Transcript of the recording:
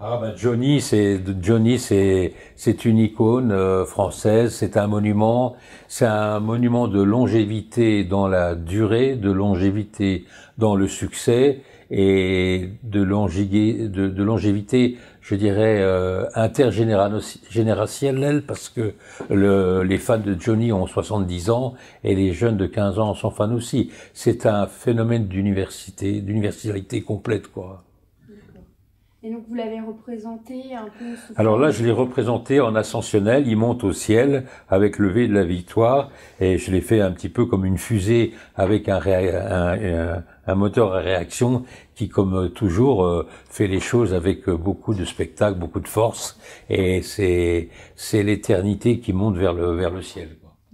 Ah bah, Johnny, c'est Johnny, c'est c'est une icône euh, française, c'est un monument, c'est un monument de longévité dans la durée, de longévité dans le succès et de, de longévité, je dirais euh, intergénérationnelle parce que les fans de Johnny ont 70 ans et les jeunes de 15 ans sont fans aussi. C'est un phénomène d'université, d'universalité complète quoi. Et donc vous l'avez représenté un peu Alors là, je l'ai représenté en ascensionnel, il monte au ciel avec le V de la victoire, et je l'ai fait un petit peu comme une fusée avec un, un, un, moteur à réaction qui, comme toujours, euh, fait les choses avec beaucoup de spectacle, beaucoup de force, et c'est l'éternité qui monte vers le, vers le ciel.